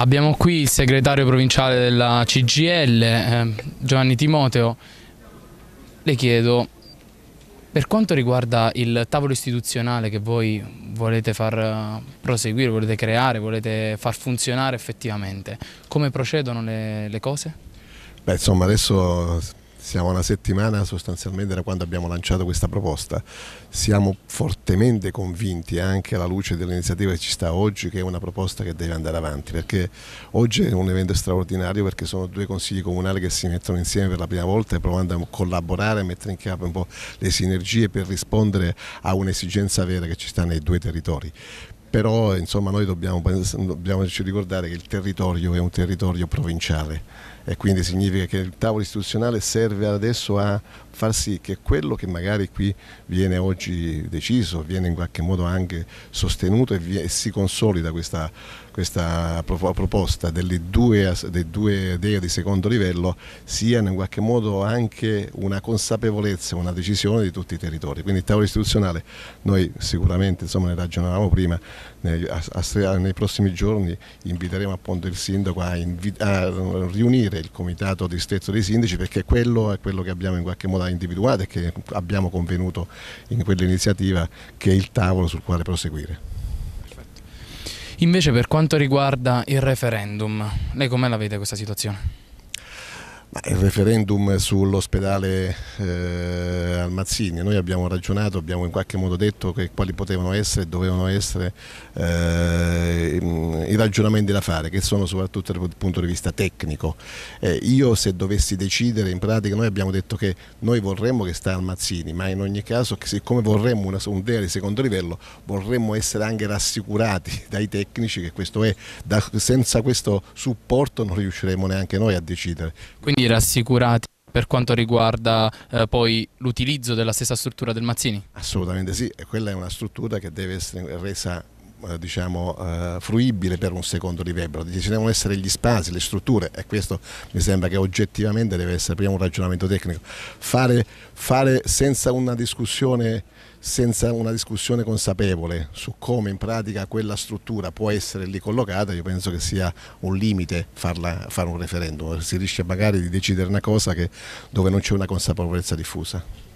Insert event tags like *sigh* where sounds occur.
Abbiamo qui il segretario provinciale della CGL, eh, Giovanni Timoteo. Le chiedo, per quanto riguarda il tavolo istituzionale che voi volete far eh, proseguire, volete creare, volete far funzionare effettivamente, come procedono le, le cose? Beh, insomma, adesso siamo una settimana sostanzialmente da quando abbiamo lanciato questa proposta. Siamo fortemente convinti, eh, anche alla luce dell'iniziativa che ci sta oggi, che è una proposta che deve andare avanti, perché oggi è un evento straordinario perché sono due consigli comunali che si mettono insieme per la prima volta e provando a collaborare, a mettere in campo un po' le sinergie per rispondere a un'esigenza vera che ci sta nei due territori però insomma, noi dobbiamo, dobbiamo ricordare che il territorio è un territorio provinciale e quindi significa che il tavolo istituzionale serve adesso a far sì che quello che magari qui viene oggi deciso, viene in qualche modo anche sostenuto e, si consolida questa, questa proposta delle due, dei due idee di secondo livello sia in qualche modo anche una consapevolezza, una decisione di tutti i territori. Quindi il tavolo istituzionale, noi sicuramente insomma, ne ragionavamo prima, nei, a, a, nei prossimi giorni inviteremo appunto il sindaco a, a, riunire il comitato di distretto dei sindaci perché quello è quello che abbiamo in qualche modo individuato e che abbiamo convenuto in quell'iniziativa che è il tavolo sul quale proseguire. Invece per quanto riguarda il referendum, lei come la vede questa situazione? Il referendum sull'ospedale eh, Mazzini, noi abbiamo ragionato, abbiamo in qualche modo detto che quali potevano essere e dovevano essere eh, i ragionamenti da fare, che sono soprattutto dal punto di vista tecnico. Eh, io se dovessi decidere, in pratica noi abbiamo detto che noi vorremmo che sta al Mazzini, ma in ogni caso siccome vorremmo una, un DEA di secondo livello, vorremmo essere anche rassicurati *laughs* dai tecnici che questo è, da, senza questo supporto non riusciremo neanche noi a decidere. Quindi rassicurati per quanto riguarda eh, poi l'utilizzo della stessa struttura del Mazzini? Assolutamente sì, quella è una struttura che deve essere resa eh, diciamo, eh, fruibile per un secondo livello, ci devono essere gli spazi, le strutture e questo mi sembra che oggettivamente deve essere prima un ragionamento tecnico. Fare, fare senza, una senza una discussione consapevole su come in pratica quella struttura può essere lì collocata, io penso che sia un limite farla, fare un referendum, si rischia magari di decidere una cosa che, dove non c'è una consapevolezza diffusa.